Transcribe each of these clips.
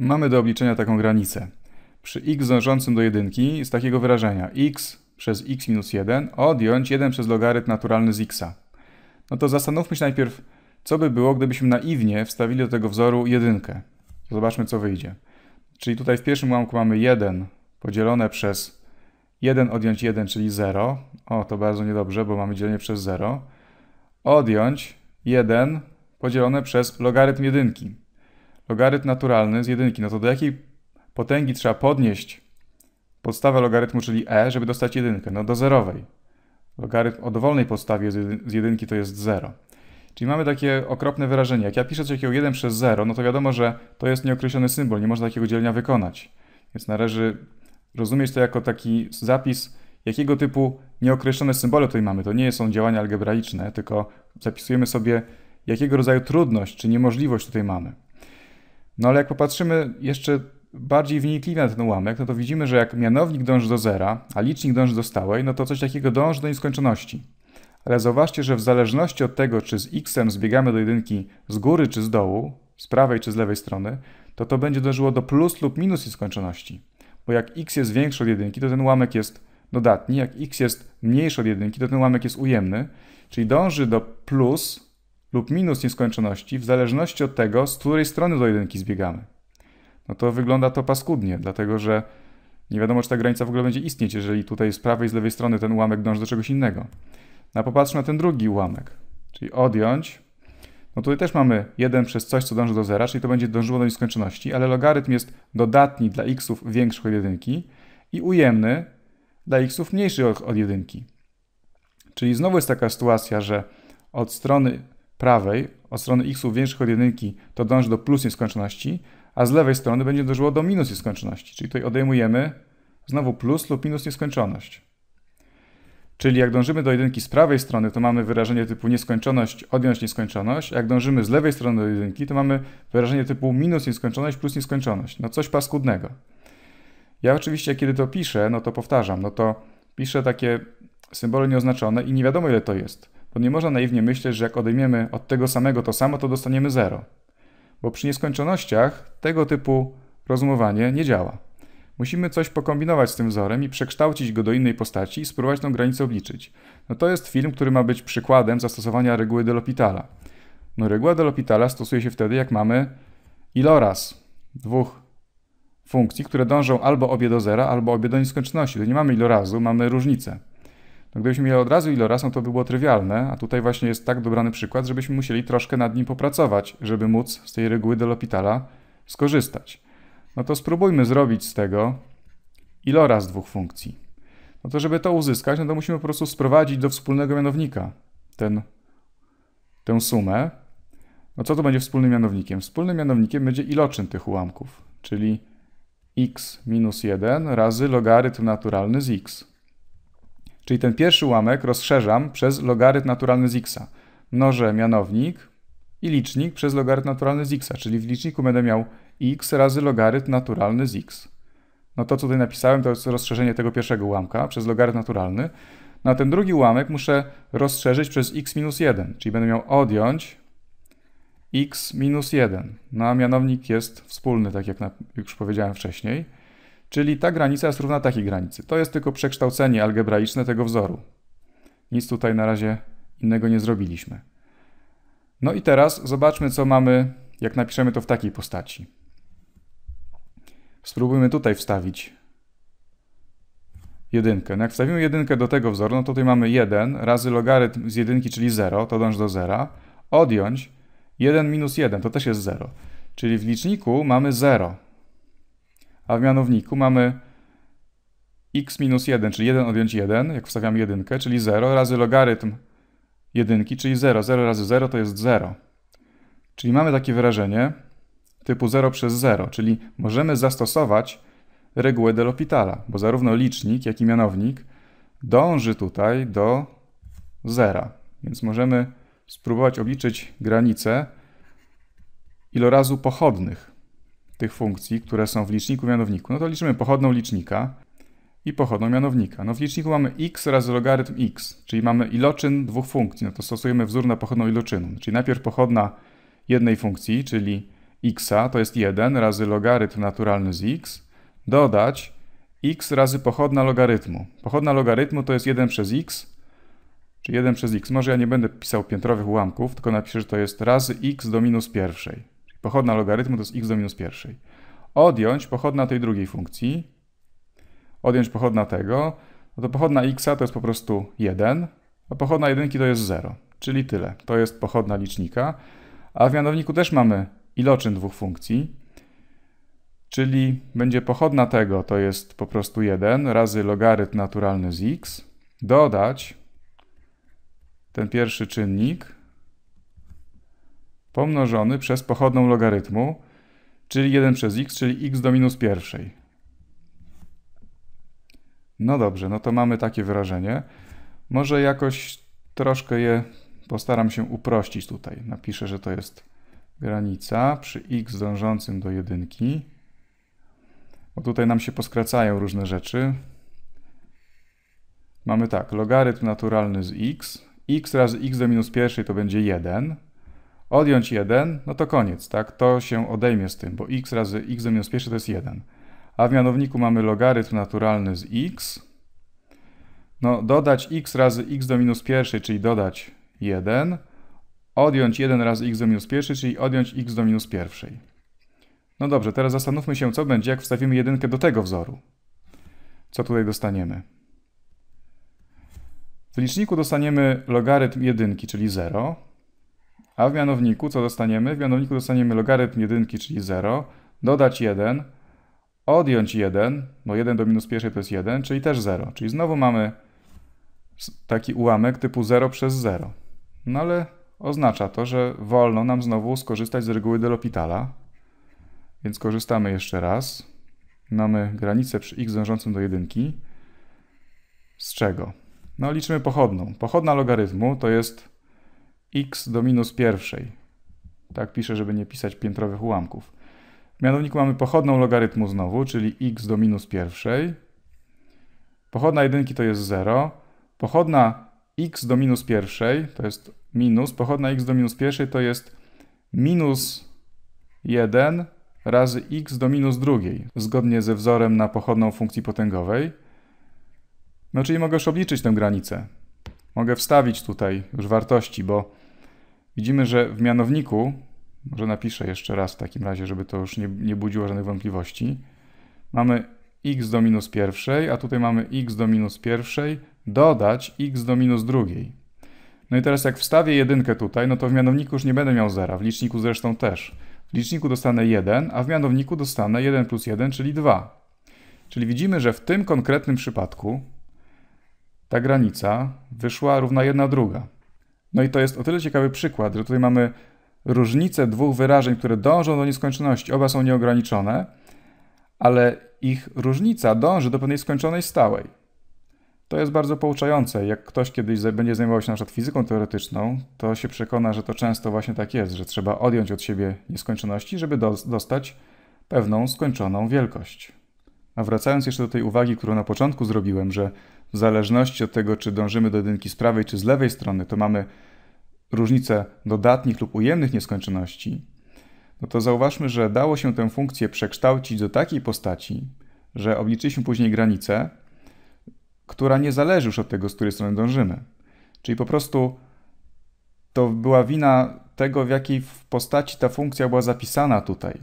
Mamy do obliczenia taką granicę. Przy x dążącym do jedynki z takiego wyrażenia x przez x minus 1 odjąć 1 przez logarytm naturalny z x. No to zastanówmy się najpierw, co by było, gdybyśmy naiwnie wstawili do tego wzoru jedynkę. Zobaczmy, co wyjdzie. Czyli tutaj w pierwszym ułamku mamy 1 podzielone przez 1 odjąć 1, czyli 0. O, to bardzo niedobrze, bo mamy dzielenie przez 0. Odjąć 1 podzielone przez logarytm jedynki logarytm naturalny z jedynki, no to do jakiej potęgi trzeba podnieść podstawę logarytmu, czyli e, żeby dostać jedynkę? No do zerowej. Logarytm o dowolnej podstawie z jedynki to jest 0. Czyli mamy takie okropne wyrażenie. Jak ja piszę coś takiego 1 przez 0, no to wiadomo, że to jest nieokreślony symbol, nie można takiego dzielenia wykonać. Więc należy rozumieć to jako taki zapis, jakiego typu nieokreślone symbole tutaj mamy. To nie są działania algebraiczne, tylko zapisujemy sobie, jakiego rodzaju trudność czy niemożliwość tutaj mamy. No ale jak popatrzymy jeszcze bardziej wnikliwie na ten ułamek, no to widzimy, że jak mianownik dąży do zera, a licznik dąży do stałej, no to coś takiego dąży do nieskończoności. Ale zauważcie, że w zależności od tego, czy z x zbiegamy do jedynki z góry czy z dołu, z prawej czy z lewej strony, to to będzie dążyło do plus lub minus nieskończoności. Bo jak x jest większy od jedynki, to ten ułamek jest dodatni, jak x jest mniejszy od jedynki, to ten ułamek jest ujemny, czyli dąży do plus lub minus nieskończoności, w zależności od tego, z której strony do jedynki zbiegamy. No to wygląda to paskudnie, dlatego że nie wiadomo, czy ta granica w ogóle będzie istnieć, jeżeli tutaj z prawej i z lewej strony ten ułamek dąży do czegoś innego. No a popatrzmy na ten drugi ułamek, czyli odjąć. No tutaj też mamy 1 przez coś, co dąży do zera, czyli to będzie dążyło do nieskończoności, ale logarytm jest dodatni dla xów większych od jedynki i ujemny dla xów mniejszych od jedynki. Czyli znowu jest taka sytuacja, że od strony prawej od strony x większych od jedynki to dąży do plus nieskończoności, a z lewej strony będzie dążyło do minus nieskończoności. Czyli tutaj odejmujemy znowu plus lub minus nieskończoność. Czyli jak dążymy do jedynki z prawej strony, to mamy wyrażenie typu nieskończoność odjąć nieskończoność. Jak dążymy z lewej strony do jedynki, to mamy wyrażenie typu minus nieskończoność plus nieskończoność. No coś paskudnego. Ja oczywiście, kiedy to piszę, no to powtarzam, no to piszę takie symbole nieoznaczone i nie wiadomo ile to jest bo nie można naiwnie myśleć, że jak odejmiemy od tego samego to samo, to dostaniemy zero. Bo przy nieskończonościach tego typu rozumowanie nie działa. Musimy coś pokombinować z tym wzorem i przekształcić go do innej postaci i spróbować tą granicę obliczyć. No to jest film, który ma być przykładem zastosowania reguły de L'Hopitala. No reguła L'Hopitala stosuje się wtedy, jak mamy iloraz dwóch funkcji, które dążą albo obie do zera, albo obie do nieskończoności. To nie mamy ilorazu, mamy różnicę. No gdybyśmy mieli od razu iloraz, no to by było trywialne, a tutaj właśnie jest tak dobrany przykład, żebyśmy musieli troszkę nad nim popracować, żeby móc z tej reguły Lopitala skorzystać. No to spróbujmy zrobić z tego iloraz dwóch funkcji. No to żeby to uzyskać, no to musimy po prostu sprowadzić do wspólnego mianownika ten, tę sumę. No co to będzie wspólnym mianownikiem? Wspólnym mianownikiem będzie iloczyn tych ułamków, czyli x minus 1 razy logarytm naturalny z x. Czyli ten pierwszy ułamek rozszerzam przez logarytm naturalny z x. Mnożę mianownik i licznik przez logarytm naturalny z x, czyli w liczniku będę miał x razy logarytm naturalny z x. No to, co tutaj napisałem, to jest rozszerzenie tego pierwszego ułamka przez logarytm naturalny. Na no ten drugi ułamek muszę rozszerzyć przez x minus 1, czyli będę miał odjąć x minus 1. No a mianownik jest wspólny, tak jak już powiedziałem wcześniej. Czyli ta granica jest równa takiej granicy. To jest tylko przekształcenie algebraiczne tego wzoru. Nic tutaj na razie innego nie zrobiliśmy. No i teraz zobaczmy, co mamy, jak napiszemy to w takiej postaci. Spróbujmy tutaj wstawić jedynkę. No jak wstawimy jedynkę do tego wzoru, no to tutaj mamy 1 razy logarytm z jedynki, czyli 0, to dąż do 0. Odjąć 1 minus 1, to też jest 0. Czyli w liczniku mamy 0 a w mianowniku mamy x minus 1, czyli 1 odjąć 1, jak wstawiam 1, czyli 0, razy logarytm 1, czyli 0. 0 razy 0 to jest 0. Czyli mamy takie wyrażenie typu 0 przez 0, czyli możemy zastosować regułę L'Hopitala, bo zarówno licznik, jak i mianownik dąży tutaj do 0. Więc możemy spróbować obliczyć granicę ilorazu pochodnych tych funkcji, które są w liczniku mianowniku, no to liczymy pochodną licznika i pochodną mianownika. No w liczniku mamy x razy logarytm x, czyli mamy iloczyn dwóch funkcji. No to stosujemy wzór na pochodną iloczynu. Czyli najpierw pochodna jednej funkcji, czyli x, to jest 1 razy logarytm naturalny z x, dodać x razy pochodna logarytmu. Pochodna logarytmu to jest 1 przez x, czy 1 przez x. Może ja nie będę pisał piętrowych ułamków, tylko napiszę, że to jest razy x do minus pierwszej. Pochodna logarytmu to jest x do minus pierwszej. Odjąć pochodna tej drugiej funkcji, odjąć pochodna tego, no to pochodna x to jest po prostu 1, a pochodna jedynki to jest 0, czyli tyle. To jest pochodna licznika, a w mianowniku też mamy iloczyn dwóch funkcji, czyli będzie pochodna tego to jest po prostu 1 razy logarytm naturalny z x, dodać ten pierwszy czynnik, pomnożony przez pochodną logarytmu, czyli 1 przez x, czyli x do minus pierwszej. No dobrze, no to mamy takie wyrażenie. Może jakoś troszkę je postaram się uprościć tutaj. Napiszę, że to jest granica przy x dążącym do jedynki. Bo tutaj nam się poskracają różne rzeczy. Mamy tak, logarytm naturalny z x. x razy x do minus pierwszej to będzie 1 odjąć 1, no to koniec, tak? To się odejmie z tym, bo x razy x do minus pierwszej to jest 1. A w mianowniku mamy logarytm naturalny z x. No dodać x razy x do minus pierwszej, czyli dodać 1. Odjąć 1 razy x do minus pierwszej, czyli odjąć x do minus pierwszej. No dobrze, teraz zastanówmy się, co będzie, jak wstawimy jedynkę do tego wzoru. Co tutaj dostaniemy? W liczniku dostaniemy logarytm jedynki, czyli 0. A w mianowniku co dostaniemy? W mianowniku dostaniemy logarytm jedynki, czyli 0, dodać 1, odjąć 1, bo 1 do minus pierwszej to jest 1, czyli też 0. Czyli znowu mamy taki ułamek typu 0 przez 0. No ale oznacza to, że wolno nam znowu skorzystać z reguły Delopitala. Więc korzystamy jeszcze raz. Mamy granicę przy x dążącym do jedynki. Z czego? No liczymy pochodną. Pochodna logarytmu to jest x do minus pierwszej. Tak piszę, żeby nie pisać piętrowych ułamków. W mianowniku mamy pochodną logarytmu znowu, czyli x do minus pierwszej. Pochodna jedynki to jest 0. Pochodna x do minus pierwszej to jest minus. Pochodna x do minus pierwszej to jest minus 1 razy x do minus drugiej, zgodnie ze wzorem na pochodną funkcji potęgowej. No czyli mogę już obliczyć tę granicę mogę wstawić tutaj już wartości, bo widzimy, że w mianowniku, może napiszę jeszcze raz w takim razie, żeby to już nie, nie budziło żadnych wątpliwości, mamy x do minus pierwszej, a tutaj mamy x do minus pierwszej, dodać x do minus drugiej. No i teraz jak wstawię jedynkę tutaj, no to w mianowniku już nie będę miał zera, w liczniku zresztą też. W liczniku dostanę 1, a w mianowniku dostanę 1 plus 1, czyli 2. Czyli widzimy, że w tym konkretnym przypadku ta granica wyszła równa jedna druga. No i to jest o tyle ciekawy przykład, że tutaj mamy różnicę dwóch wyrażeń, które dążą do nieskończoności, oba są nieograniczone, ale ich różnica dąży do pewnej skończonej stałej. To jest bardzo pouczające. Jak ktoś kiedyś będzie zajmował się na przykład fizyką teoretyczną, to się przekona, że to często właśnie tak jest, że trzeba odjąć od siebie nieskończoności, żeby dostać pewną skończoną wielkość. A wracając jeszcze do tej uwagi, którą na początku zrobiłem, że w zależności od tego, czy dążymy do jedynki z prawej czy z lewej strony, to mamy różnicę dodatnich lub ujemnych nieskończoności, no to zauważmy, że dało się tę funkcję przekształcić do takiej postaci, że obliczyliśmy później granicę, która nie zależy już od tego, z której strony dążymy. Czyli po prostu to była wina tego, w jakiej postaci ta funkcja była zapisana tutaj,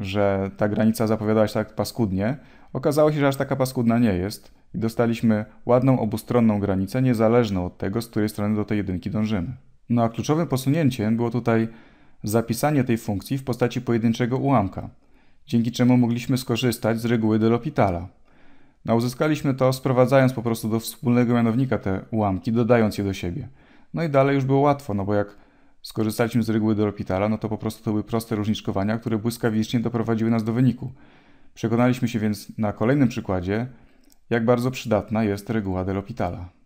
że ta granica zapowiadała się tak paskudnie, Okazało się, że aż taka paskudna nie jest i dostaliśmy ładną obustronną granicę, niezależną od tego, z której strony do tej jedynki dążymy. No a kluczowym posunięciem było tutaj zapisanie tej funkcji w postaci pojedynczego ułamka, dzięki czemu mogliśmy skorzystać z reguły L'Hopitala. No, uzyskaliśmy to sprowadzając po prostu do wspólnego mianownika te ułamki, dodając je do siebie. No i dalej już było łatwo, no bo jak skorzystaliśmy z reguły L'Hopitala, no to po prostu to były proste różniczkowania, które błyskawicznie doprowadziły nas do wyniku. Przekonaliśmy się więc na kolejnym przykładzie, jak bardzo przydatna jest reguła L'Hopitala.